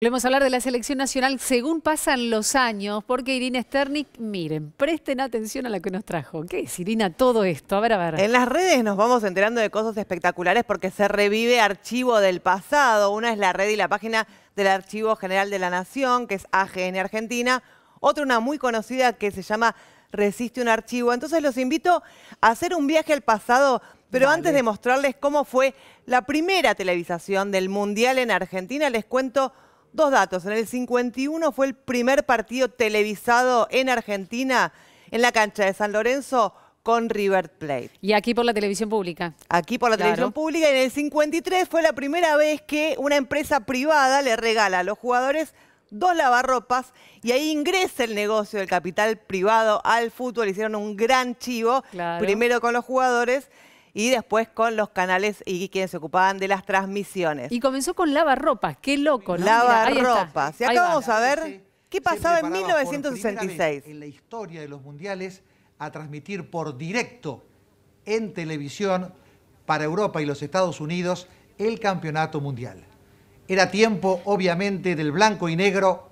Volvemos a hablar de la selección nacional según pasan los años, porque Irina Sternik, miren, presten atención a la que nos trajo. ¿Qué es, Irina, todo esto? A ver, a ver. En las redes nos vamos enterando de cosas espectaculares porque se revive archivo del pasado. Una es la red y la página del Archivo General de la Nación, que es AGN Argentina. Otra, una muy conocida que se llama Resiste un Archivo. Entonces los invito a hacer un viaje al pasado pero antes de mostrarles cómo fue la primera televisación del Mundial en Argentina, les cuento Dos datos. En el 51 fue el primer partido televisado en Argentina en la cancha de San Lorenzo con River Plate. Y aquí por la televisión pública. Aquí por la televisión pública. y En el 53 fue la primera vez que una empresa privada le regala a los jugadores dos lavarropas y ahí ingresa el negocio del capital privado al fútbol. Hicieron un gran chivo, primero con los jugadores y después con los canales y quienes se ocupaban de las transmisiones. Y comenzó con ropa, qué loco, ¿no? ropa. Si acá vamos a ver qué pasaba en 1966. En la historia de los mundiales a transmitir por directo en televisión para Europa y los Estados Unidos el campeonato mundial. Era tiempo, obviamente, del blanco y negro.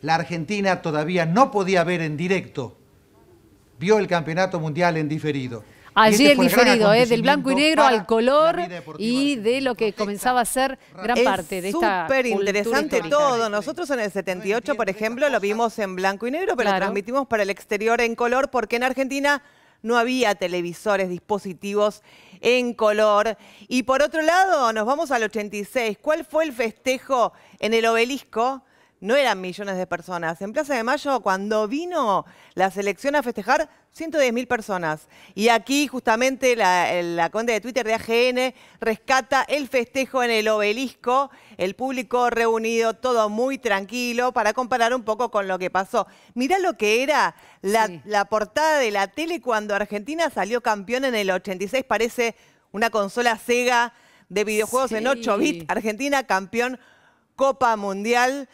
La Argentina todavía no podía ver en directo. Vio el campeonato mundial en diferido. Allí este el diferido, ¿eh? del blanco y negro al color y de lo que comenzaba a ser gran parte de esta Súper interesante todo. Nosotros en el 78, por ejemplo, lo vimos en blanco y negro, pero lo transmitimos para el exterior en color porque en Argentina no había televisores, dispositivos en color. Y por otro lado, nos vamos al 86. ¿Cuál fue el festejo en el obelisco? no eran millones de personas. En Plaza de Mayo, cuando vino la selección a festejar, 110 mil personas. Y aquí justamente la, cuenta de Twitter de AGN rescata el festejo en el obelisco, el público reunido, todo muy tranquilo, para comparar un poco con lo que pasó. Mirá lo que era la, portada de la tele cuando Argentina salió campeón en el 86, parece una consola Sega de videojuegos en 8 bits. Argentina campeón Copa Mundial.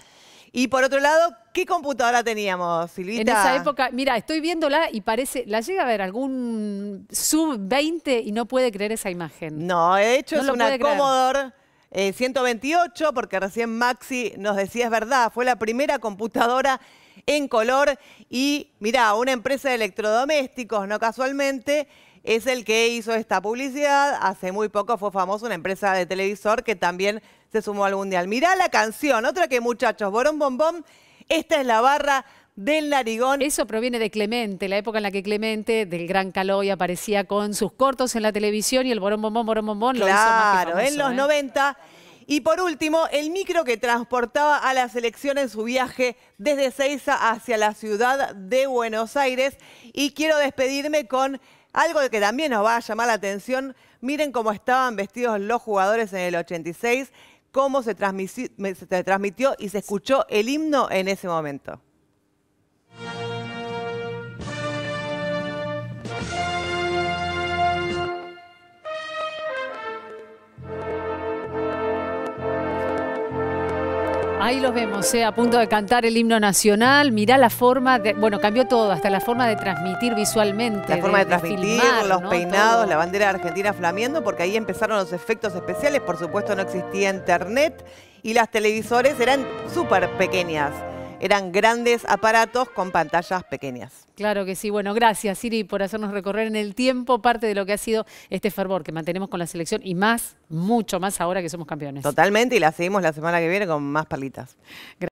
Y por otro lado, ¿qué computadora teníamos, Silvita? En esa época, mira, estoy viéndola y parece, la llega a ver algún sub-20 y no puede creer esa imagen. No, de hecho es una Commodore 128, eh, porque recién Maxi nos decía, es verdad, fue la primera computadora en color y, mira, una empresa de electrodomésticos, no casualmente, es el que hizo esta publicidad. Hace muy poco fue famosa una empresa de televisor que también se sumó al Mundial. Mirá la canción, otra que muchachos, Borón Bombón, esta es la barra del narigón. Eso proviene de Clemente, la época en la que Clemente del Gran Caloy aparecía con sus cortos en la televisión y el Borón Bombón, Borón Bombón claro, lo hizo en los 90. ¿eh? Y por último, el micro que transportaba a la selección en su viaje desde Ceiza hacia la ciudad de Buenos Aires. Y quiero despedirme con algo que también nos va a llamar la atención. Miren cómo estaban vestidos los jugadores en el 86 cómo se, se transmitió y se escuchó el himno en ese momento. Ahí los vemos, eh, a punto de cantar el himno nacional. Mirá la forma de. Bueno, cambió todo, hasta la forma de transmitir visualmente. La forma de, transmitir, los peinados, la bandera argentina flameando, porque ahí empezaron los efectos especiales. Por supuesto, no existía internet y las televisores eran súper pequeñas eran grandes aparatos con pantallas pequeñas. Claro que sí. Bueno, gracias, Siri, por hacernos recorrer en el tiempo parte de lo que ha sido este fervor que mantenemos con la selección y más, mucho más ahora que somos campeones. Totalmente, y la seguimos la semana que viene con más palitas.